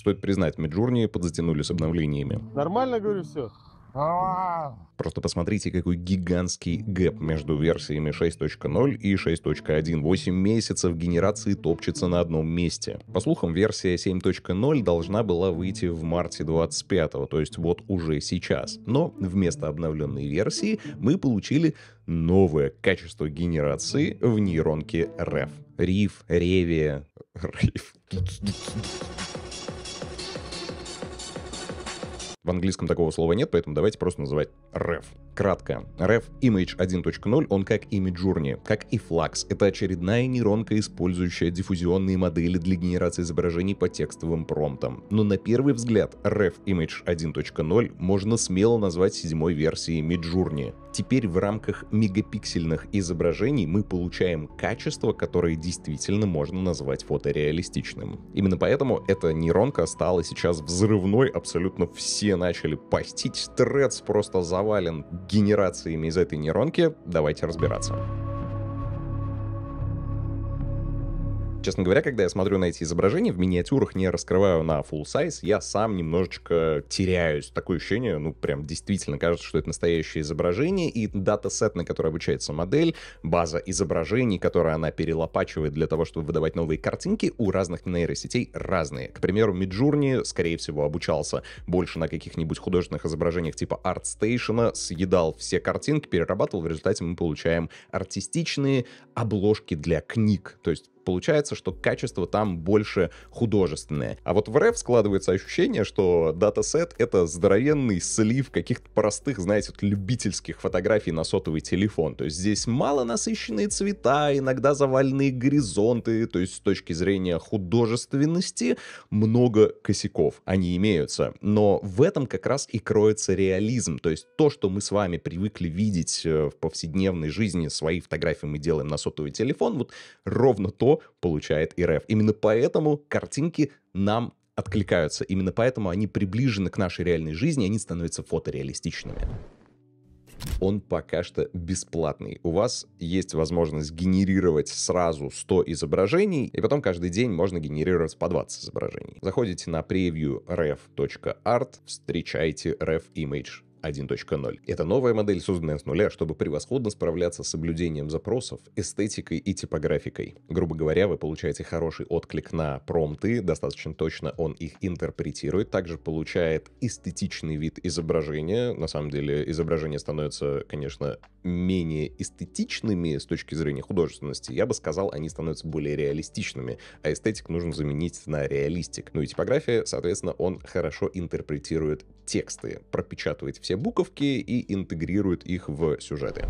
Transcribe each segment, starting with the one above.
Стоит признать, Миджурни подзатянули с обновлениями. Нормально, говорю, все. Просто посмотрите, какой гигантский гэп между версиями 6.0 и 6.1. 8 месяцев генерации топчется на одном месте. По слухам, версия 7.0 должна была выйти в марте 25-го, то есть вот уже сейчас. Но вместо обновленной версии мы получили новое качество генерации в нейронке REF. RIF, ревия, RIF. В английском такого слова нет, поэтому давайте просто называть Ref. Кратко. Ref Image 1.0, он как Image Journey, как и Flux. Это очередная нейронка, использующая диффузионные модели для генерации изображений по текстовым промптам. Но на первый взгляд Ref Image 1.0 можно смело назвать седьмой версией Midjourney. Теперь в рамках мегапиксельных изображений мы получаем качество, которое действительно можно назвать фотореалистичным. Именно поэтому эта нейронка стала сейчас взрывной, абсолютно все начали постить, трец просто завален генерациями из этой нейронки. Давайте разбираться. Честно говоря, когда я смотрю на эти изображения, в миниатюрах не раскрываю на full size, я сам немножечко теряюсь. Такое ощущение, ну, прям действительно кажется, что это настоящее изображение, и датасет, на который обучается модель, база изображений, которые она перелопачивает для того, чтобы выдавать новые картинки, у разных нейросетей разные. К примеру, Midjourney, скорее всего, обучался больше на каких-нибудь художественных изображениях типа ArtStation, съедал все картинки, перерабатывал, в результате мы получаем артистичные обложки для книг, то есть Получается, что качество там больше художественное. А вот в РФ складывается ощущение, что датасет — это здоровенный слив каких-то простых, знаете, любительских фотографий на сотовый телефон. То есть здесь мало насыщенные цвета, иногда заваленные горизонты, то есть с точки зрения художественности много косяков. Они имеются. Но в этом как раз и кроется реализм. То есть то, что мы с вами привыкли видеть э, в повседневной жизни, свои фотографии мы делаем на сотовый телефон, вот ровно то, получает и РФ. Именно поэтому картинки нам откликаются. Именно поэтому они приближены к нашей реальной жизни, они становятся фотореалистичными. Он пока что бесплатный. У вас есть возможность генерировать сразу 100 изображений, и потом каждый день можно генерировать по 20 изображений. Заходите на preview ref.art, встречайте ref image 1.0. Это новая модель, созданная с нуля, чтобы превосходно справляться с соблюдением запросов, эстетикой и типографикой. Грубо говоря, вы получаете хороший отклик на промты, достаточно точно он их интерпретирует, также получает эстетичный вид изображения. На самом деле изображения становятся, конечно, менее эстетичными с точки зрения художественности. Я бы сказал, они становятся более реалистичными, а эстетик нужно заменить на реалистик. Ну и типография, соответственно, он хорошо интерпретирует тексты, пропечатывает все буковки и интегрирует их в сюжеты.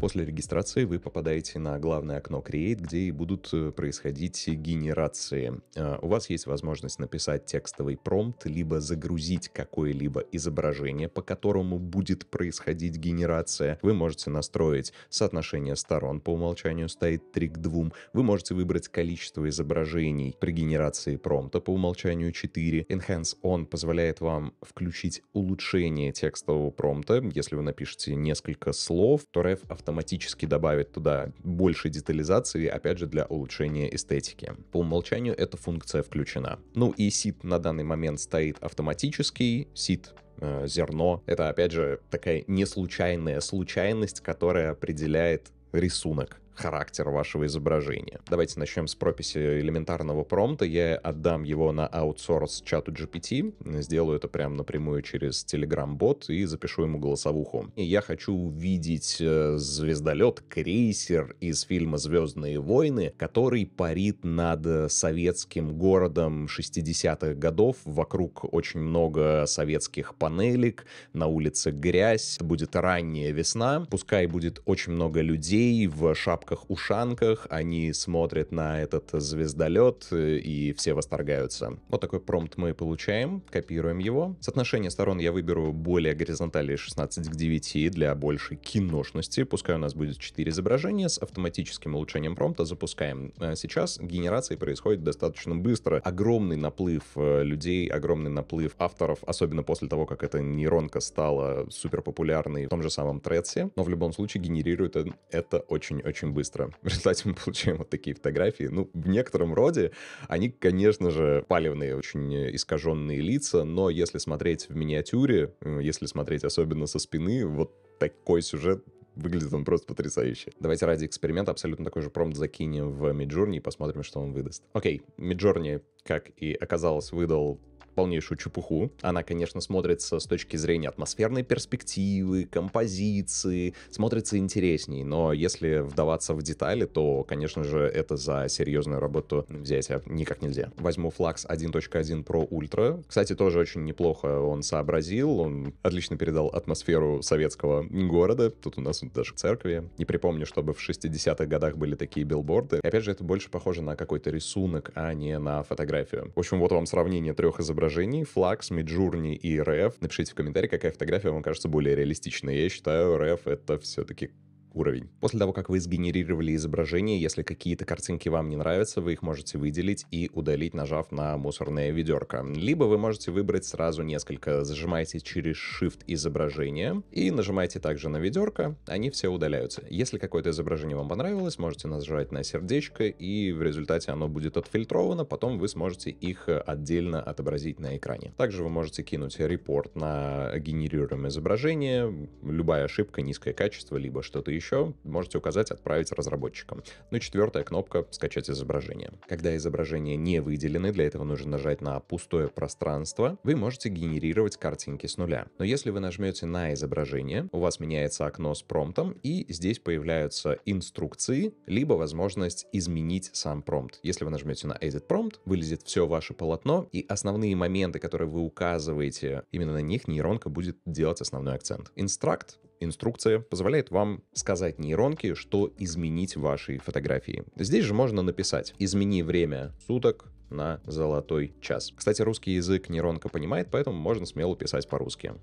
После регистрации вы попадаете на главное окно Create, где и будут э, происходить генерации. Э, у вас есть возможность написать текстовый промпт, либо загрузить какое-либо изображение, по которому будет происходить генерация. Вы можете настроить соотношение сторон, по умолчанию стоит 3 к 2. Вы можете выбрать количество изображений при генерации промпта, по умолчанию 4. Enhance On позволяет вам включить улучшение текстового промпта. Если вы напишете несколько слов, то ref автоматически добавит туда больше детализации, опять же, для улучшения эстетики. По умолчанию эта функция включена. Ну и сит на данный момент стоит автоматический, сит э, зерно. Это, опять же, такая неслучайная случайность, которая определяет рисунок характер вашего изображения. Давайте начнем с прописи элементарного промпта. Я отдам его на аутсорс чату GPT, сделаю это прямо напрямую через Telegram-бот и запишу ему голосовуху. И я хочу увидеть э, звездолет крейсер из фильма «Звездные войны», который парит над э, советским городом 60-х годов. Вокруг очень много советских панелек, на улице грязь, будет ранняя весна, пускай будет очень много людей в шапках шапках-ушанках, они смотрят на этот звездолет э, и все восторгаются. Вот такой промпт мы получаем, копируем его. Соотношение сторон я выберу более горизонтали 16 к 9 для большей киношности. Пускай у нас будет 4 изображения с автоматическим улучшением промпта. Запускаем. Э, сейчас генерация происходит достаточно быстро. Огромный наплыв э, людей, огромный наплыв авторов, особенно после того, как эта нейронка стала супер популярной в том же самом Тредсе. Но в любом случае генерирует это очень-очень быстро быстро. В результате мы получаем вот такие фотографии. Ну, в некотором роде они, конечно же, палевные, очень искаженные лица, но если смотреть в миниатюре, э, если смотреть особенно со спины, вот такой сюжет выглядит он просто потрясающе. Давайте ради эксперимента абсолютно такой же промпт закинем в Midjourney и посмотрим, что он выдаст. Окей, Midjourney, как и оказалось, выдал полнейшую чепуху. Она, конечно, смотрится с точки зрения атмосферной перспективы, композиции, смотрится интересней, но если вдаваться в детали, то, конечно же, это за серьезную работу взять никак нельзя. Возьму Flax 1.1 Pro Ultra. Кстати, тоже очень неплохо он сообразил, он отлично передал атмосферу советского города. Тут у нас даже церкви. Не припомню, чтобы в 60-х годах были такие билборды. И опять же, это больше похоже на какой-то рисунок, а не на фотографию. В общем, вот вам сравнение трех изображений изображений Флакс, Миджурни и РФ. Напишите в комментарии, какая фотография вам кажется более реалистичной. Я считаю, РФ это все-таки уровень. После того, как вы сгенерировали изображение, если какие-то картинки вам не нравятся, вы их можете выделить и удалить, нажав на мусорное ведерко. Либо вы можете выбрать сразу несколько. Зажимаете через Shift изображение и нажимаете также на ведерко, они все удаляются. Если какое-то изображение вам понравилось, можете нажать на сердечко, и в результате оно будет отфильтровано, потом вы сможете их э, отдельно отобразить на экране. Также вы можете кинуть репорт на генерируемое изображение, любая ошибка, низкое качество, либо что-то еще, можете указать «Отправить разработчикам». Ну и четвертая кнопка «Скачать изображение». Когда изображения не выделены, для этого нужно нажать на пустое пространство, вы можете генерировать картинки с нуля. Но если вы нажмете на изображение, у вас меняется окно с промптом, и здесь появляются инструкции, либо возможность изменить сам промпт. Если вы нажмете на Edit Prompt, вылезет все ваше полотно, и основные моменты, которые вы указываете, именно на них нейронка будет делать основной акцент. Инстракт инструкция позволяет вам сказать нейронке, что изменить в вашей фотографии. Здесь же можно написать «измени время суток», на золотой час. Кстати, русский язык нейронка понимает, поэтому можно смело писать по-русски.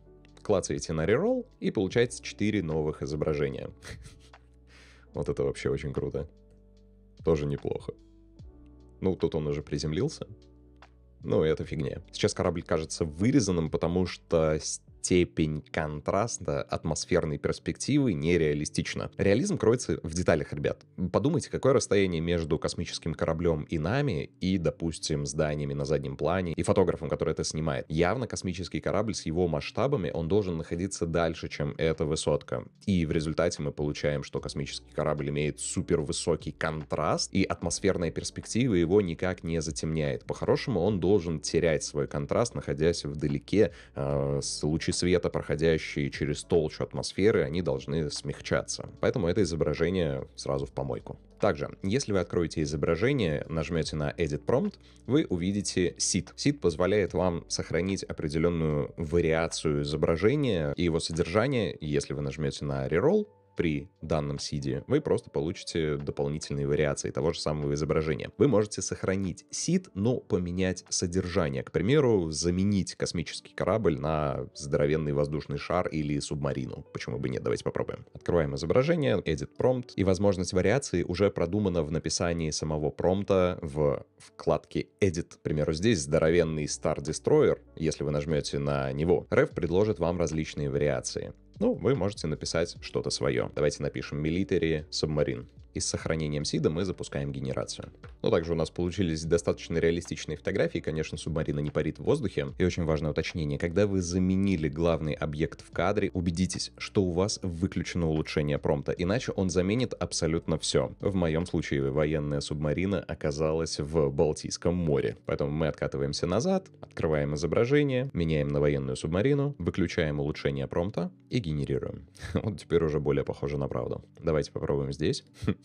Клацаете на реролл, и получается 4 новых изображения. Вот это вообще очень круто. Тоже неплохо. Ну, тут он уже приземлился. Ну, это фигня. Сейчас корабль кажется вырезанным, потому что степень контраста атмосферной перспективы нереалистична. Реализм кроется в деталях, ребят. Подумайте, какое расстояние между космическим кораблем и нами, и, допустим, зданиями на заднем плане, и фотографом, который это снимает. Явно космический корабль с его масштабами, он должен находиться дальше, чем эта высотка. И в результате мы получаем, что космический корабль имеет супер высокий контраст, и атмосферная перспектива его никак не затемняет. По-хорошему, он должен терять свой контраст, находясь вдалеке э, с лучи света, проходящие через толщу атмосферы, они должны смягчаться. Поэтому это изображение сразу в помойку. Также, если вы откроете изображение, нажмете на Edit Prompt, вы увидите SID. SID позволяет вам сохранить определенную вариацию изображения и его содержание, Если вы нажмете на Reroll, при данном сиде, вы просто получите дополнительные вариации того же самого изображения. Вы можете сохранить сид, но поменять содержание. К примеру, заменить космический корабль на здоровенный воздушный шар или субмарину. Почему бы нет? Давайте попробуем. Открываем изображение, Edit Prompt, и возможность вариации уже продумана в написании самого промпта в вкладке Edit. К примеру, здесь здоровенный Star Destroyer, если вы нажмете на него, Ref предложит вам различные вариации. Ну, вы можете написать что-то свое. Давайте напишем military submarine и с сохранением сида мы запускаем генерацию. Но также у нас получились достаточно реалистичные фотографии, конечно, субмарина не парит в воздухе. И очень важное уточнение, когда вы заменили главный объект в кадре, убедитесь, что у вас выключено улучшение промпта, иначе он заменит абсолютно все. В моем случае военная субмарина оказалась в Балтийском море. Поэтому мы откатываемся назад, открываем изображение, меняем на военную субмарину, выключаем улучшение промпта и генерируем. Вот теперь уже более похоже на правду. Давайте попробуем здесь.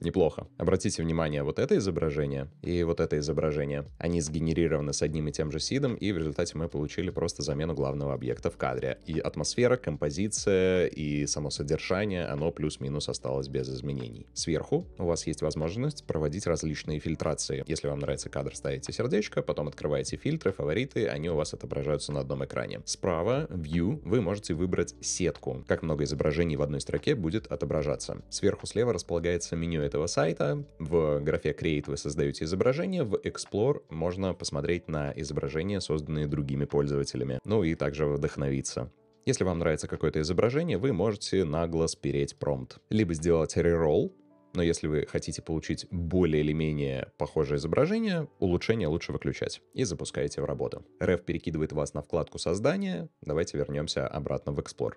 Неплохо. Обратите внимание, вот это изображение и вот это изображение, они сгенерированы с одним и тем же сидом, и в результате мы получили просто замену главного объекта в кадре. И атмосфера, композиция и само содержание, оно плюс-минус осталось без изменений. Сверху у вас есть возможность проводить различные фильтрации. Если вам нравится кадр, ставите сердечко, потом открываете фильтры, фавориты, они у вас отображаются на одном экране. Справа, View, вы можете выбрать сетку, как много изображений в одной строке будет отображаться. Сверху слева располагается открывается меню этого сайта. В графе Create вы создаете изображение, в Explore можно посмотреть на изображения, созданные другими пользователями, ну и также вдохновиться. Если вам нравится какое-то изображение, вы можете нагло спереть промпт. Либо сделать реролл, но если вы хотите получить более или менее похожее изображение, улучшение лучше выключать и запускаете в работу. Ref перекидывает вас на вкладку создания. Давайте вернемся обратно в Explore.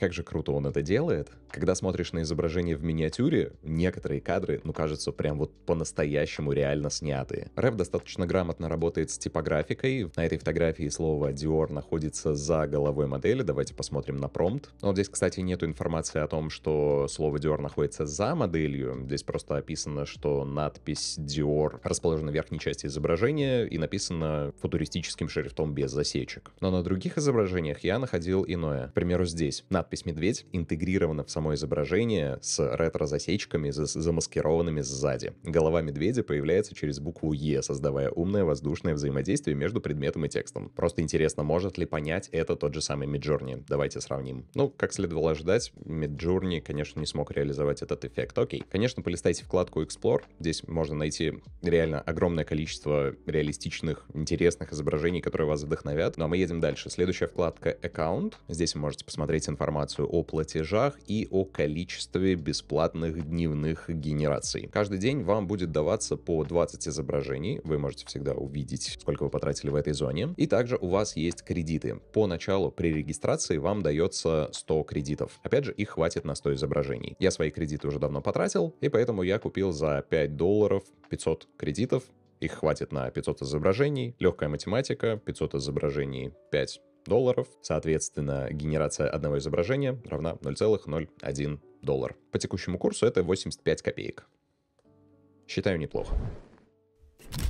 Как же круто он это делает. Когда смотришь на изображение в миниатюре, некоторые кадры, ну, кажутся прям вот по-настоящему реально снятые. Рэп достаточно грамотно работает с типографикой. На этой фотографии слово Dior находится за головой модели. Давайте посмотрим на промпт. Но ну, вот здесь, кстати, нету информации о том, что слово Dior находится за моделью. Здесь просто описано, что надпись Dior расположена в верхней части изображения и написана футуристическим шрифтом без засечек. Но на других изображениях я находил иное. К примеру, здесь надпись надпись «Медведь» интегрирована в само изображение с ретро-засечками, замаскированными сзади. Голова медведя появляется через букву «Е», создавая умное воздушное взаимодействие между предметом и текстом. Просто интересно, может ли понять это тот же самый Midjourney? Давайте сравним. Ну, как следовало ожидать, Midjourney, конечно, не смог реализовать этот эффект. Окей. Конечно, полистайте вкладку Explore. Здесь можно найти реально огромное количество реалистичных, интересных изображений, которые вас вдохновят. Ну а мы едем дальше. Следующая вкладка Account. Здесь вы можете посмотреть информацию информацию о платежах и о количестве бесплатных дневных генераций. Каждый день вам будет даваться по 20 изображений. Вы можете всегда увидеть, сколько вы потратили в этой зоне. И также у вас есть кредиты. По началу при регистрации вам дается 100 кредитов. Опять же, их хватит на 100 изображений. Я свои кредиты уже давно потратил, и поэтому я купил за 5 долларов 500 кредитов. Их хватит на 500 изображений. Легкая математика, 500 изображений, 5 долларов. Соответственно, генерация одного изображения равна 0,01 доллар. По текущему курсу это 85 копеек. Считаю неплохо.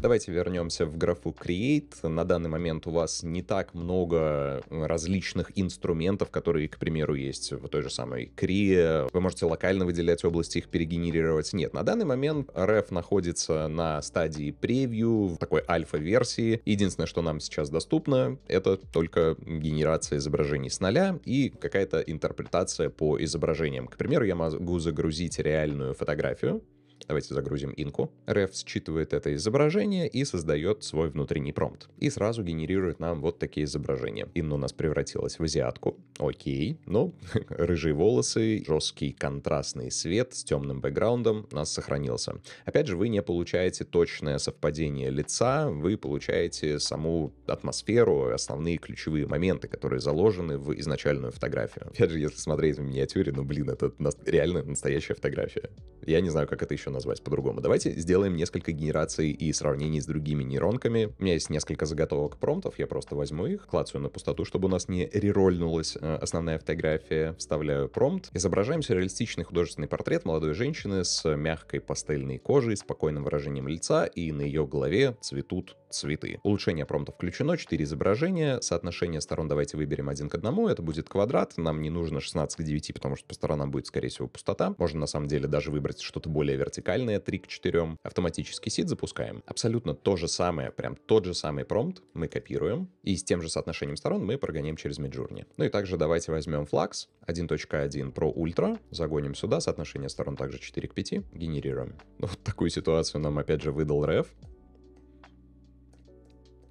Давайте вернемся в графу Create. На данный момент у вас не так много э, различных инструментов, которые, к примеру, есть в той же самой Cree. Вы можете локально выделять области, их перегенерировать. Нет, на данный момент Ref находится на стадии превью, в такой альфа-версии. Единственное, что нам сейчас доступно, это только генерация изображений с нуля и какая-то интерпретация по изображениям. К примеру, я могу загрузить реальную фотографию, Давайте загрузим инку. Ref считывает это изображение и создает свой внутренний промпт. И сразу генерирует нам вот такие изображения. Инна у нас превратилась в азиатку. Окей, но ну, рыжие волосы, жесткий контрастный свет с темным бэкграундом у нас сохранился. Опять же, вы не получаете точное совпадение лица, вы получаете саму атмосферу, основные ключевые моменты, которые заложены в изначальную фотографию. Опять же, если смотреть в миниатюре, ну блин, это реально настоящая фотография. Я не знаю, как это еще еще назвать по-другому. Давайте сделаем несколько генераций и сравнений с другими нейронками. У меня есть несколько заготовок промптов, я просто возьму их, клацаю на пустоту, чтобы у нас не рерольнулась э, основная фотография, вставляю промпт. Изображаем сюрреалистичный художественный портрет молодой женщины с мягкой пастельной кожей, спокойным выражением лица, и на ее голове цветут цветы. Улучшение промпта включено, 4 изображения, соотношение сторон давайте выберем один к одному, это будет квадрат, нам не нужно 16 к 9, потому что по сторонам будет, скорее всего, пустота. Можно на самом деле даже выбрать что-то более вертикальное, вертикальное 3 к 4. Автоматический сид запускаем. Абсолютно то же самое, прям тот же самый промпт мы копируем. И с тем же соотношением сторон мы прогоним через Midjourney. Ну и также давайте возьмем Flux 1.1 Pro Ultra, загоним сюда, соотношение сторон также 4 к 5, генерируем. Ну, вот такую ситуацию нам опять же выдал REF.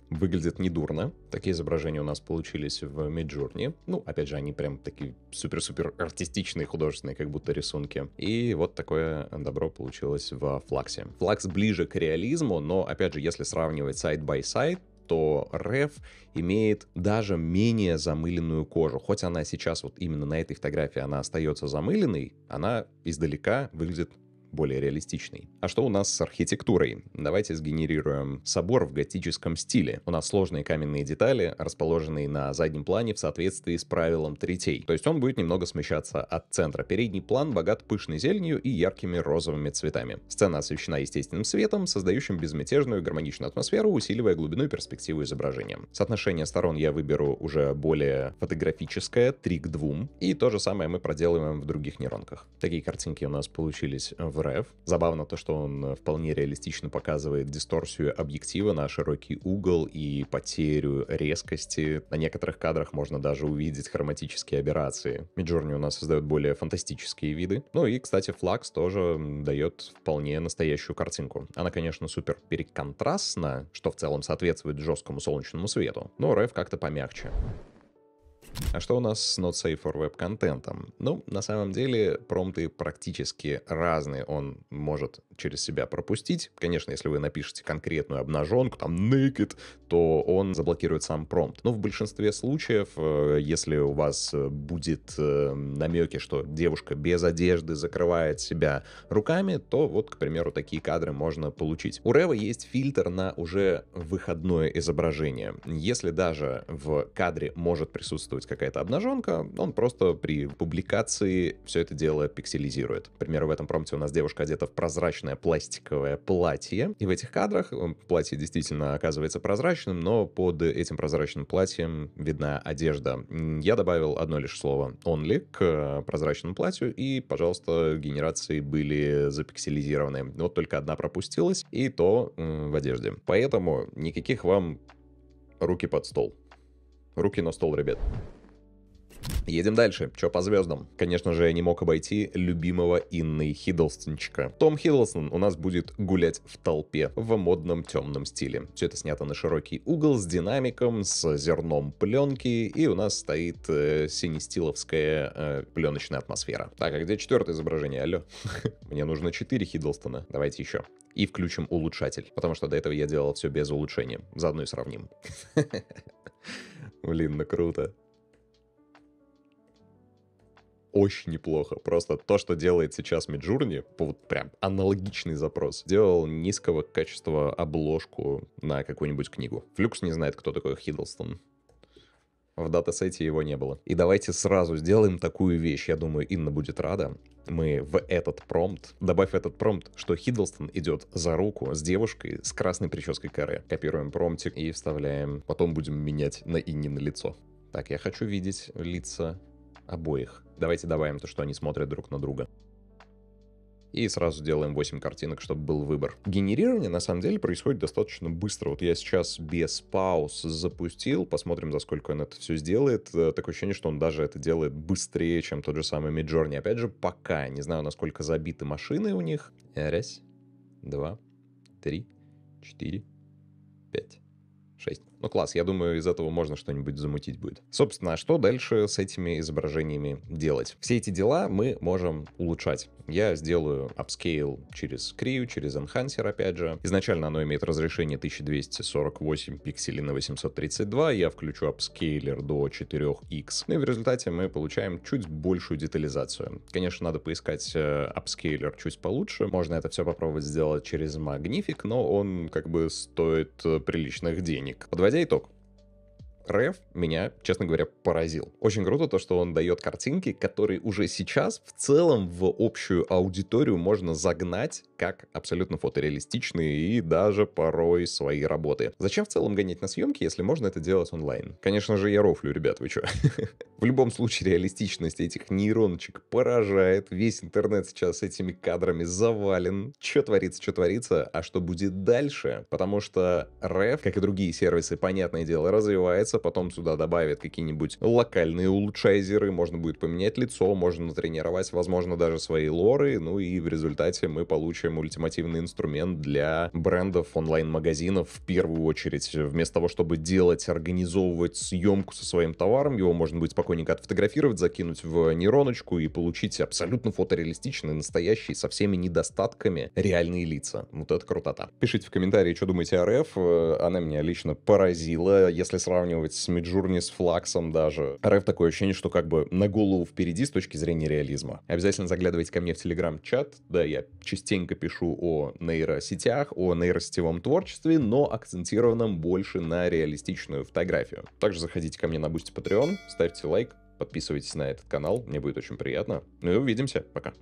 Выглядит недурно. Такие изображения у нас получились в Midjourney. Ну, опять же, они прям такие супер-супер артистичные, художественные, как будто рисунки. И вот такое добро получилось в Флаксе. Флакс ближе к реализму, но, опять же, если сравнивать сайт-бай-сайт, то Реф имеет даже менее замыленную кожу. Хоть она сейчас вот именно на этой фотографии она остается замыленной, она издалека выглядит более реалистичный. А что у нас с архитектурой? Давайте сгенерируем собор в готическом стиле. У нас сложные каменные детали, расположенные на заднем плане в соответствии с правилом третей. То есть он будет немного смещаться от центра. Передний план богат пышной зеленью и яркими розовыми цветами. Сцена освещена естественным светом, создающим безмятежную гармоничную атмосферу, усиливая глубину и перспективу изображения. Соотношение сторон я выберу уже более фотографическое, 3 к 2. И то же самое мы проделываем в других нейронках. Такие картинки у нас получились в в Забавно то, что он э, вполне реалистично показывает дисторсию объектива на широкий угол и потерю резкости. На некоторых кадрах можно даже увидеть хроматические аберрации. Midjourney у нас создает более фантастические виды. Ну и, кстати, Flux тоже дает вполне настоящую картинку. Она, конечно, супер переконтрастна, что в целом соответствует жесткому солнечному свету, но REV как-то помягче. А что у нас с Not Safe for Web контентом? Ну, на самом деле, промпты практически разные. Он может через себя пропустить. Конечно, если вы напишете конкретную обнаженку, там naked, то он заблокирует сам промпт. Но в большинстве случаев, э, если у вас э, будет э, намеки, что девушка без одежды закрывает себя руками, то вот, к примеру, такие кадры можно получить. У Рева есть фильтр на уже выходное изображение. Если даже в кадре может присутствовать какая-то обнаженка, он просто при публикации все это дело пикселизирует. К примеру, в этом промпте у нас девушка одета в прозрачное пластиковое платье, и в этих кадрах э, платье действительно оказывается прозрачным, но под этим прозрачным платьем видна одежда. Я добавил одно лишь слово «only» к э, прозрачному платью, и, пожалуйста, генерации были запикселизированы. Вот только одна пропустилась, и то в одежде. Поэтому никаких вам руки под стол. Руки на стол, ребят. Едем дальше. Чё по звездам? Конечно же, я не мог обойти любимого Инны Хиддлстончика. Том Хиддлстон у нас будет гулять в толпе в модном темном стиле. Все это снято на широкий угол с динамиком, с зерном пленки, и у нас стоит э, синестиловская э, пленочная атмосфера. Так, а где четвертое изображение? Алло. Мне нужно 4 Хиддлстона. Давайте еще. И включим улучшатель, потому что до этого я делал все без улучшения. Заодно и сравним. Блин, ну круто очень неплохо. Просто то, что делает сейчас Миджурни, вот прям аналогичный запрос, делал низкого качества обложку на какую-нибудь книгу. Флюкс не знает, кто такой Хиддлстон. В датасете его не было. И давайте сразу сделаем такую вещь. Я думаю, Инна будет рада. Мы в этот промпт, добавь в этот промпт, что Хиддлстон идет за руку с девушкой с красной прической каре. Копируем промптик и вставляем. Потом будем менять на Инни на лицо. Так, я хочу видеть лица обоих. Давайте добавим то, что они смотрят друг на друга. И сразу делаем 8 картинок, чтобы был выбор. Генерирование, на самом деле, происходит достаточно быстро. Вот я сейчас без пауз запустил, посмотрим, за сколько он это все сделает. Э, такое ощущение, что он даже это делает быстрее, чем тот же самый Midjourney. Опять же, пока не знаю, насколько забиты машины у них. Раз, два, три, четыре, пять, шесть. Ну класс, я думаю, из этого можно что-нибудь замутить будет. Собственно, а что дальше с этими изображениями делать? Все эти дела мы можем улучшать. Я сделаю upscale через Крию, через Enhancer, опять же. Изначально оно имеет разрешение 1248 пикселей на 832. Я включу upscaler до 4x. Ну и в результате мы получаем чуть большую детализацию. Конечно, надо поискать э, upscaler чуть получше. Можно это все попробовать сделать через Magnific, но он как бы стоит э, приличных денег. Подводя Vagyétok? РФ меня, честно говоря, поразил. Очень круто то, что он дает картинки, которые уже сейчас в целом в общую аудиторию можно загнать как абсолютно фотореалистичные и даже порой свои работы. Зачем в целом гонять на съемки, если можно это делать онлайн? Конечно же, я рофлю, ребят, вы чё? В любом случае, реалистичность этих нейроночек поражает. Весь интернет сейчас этими кадрами завален. Чё творится, чё творится, а что будет дальше? Потому что РФ, как и другие сервисы, понятное дело, развивается потом сюда добавят какие-нибудь локальные улучшайзеры, можно будет поменять лицо, можно тренировать, возможно, даже свои лоры, ну и в результате мы получим ультимативный инструмент для брендов онлайн-магазинов в первую очередь. Вместо того, чтобы делать, организовывать съемку со своим товаром, его можно будет спокойненько отфотографировать, закинуть в нейроночку и получить абсолютно фотореалистичные, настоящие, со всеми недостатками реальные лица. Вот это крутота. Пишите в комментарии, что думаете о РФ. Э, она меня лично поразила. Если сравнивать сравнивать с Миджурни с Флаксом даже. РФ такое ощущение, что как бы на голову впереди с точки зрения реализма. Обязательно заглядывайте ко мне в телеграм-чат, да, я частенько пишу о нейросетях, о нейросетевом творчестве, но акцентированном больше на реалистичную фотографию. Также заходите ко мне на Бусти Patreon, ставьте лайк, подписывайтесь на этот канал, мне будет очень приятно. Ну и увидимся, пока.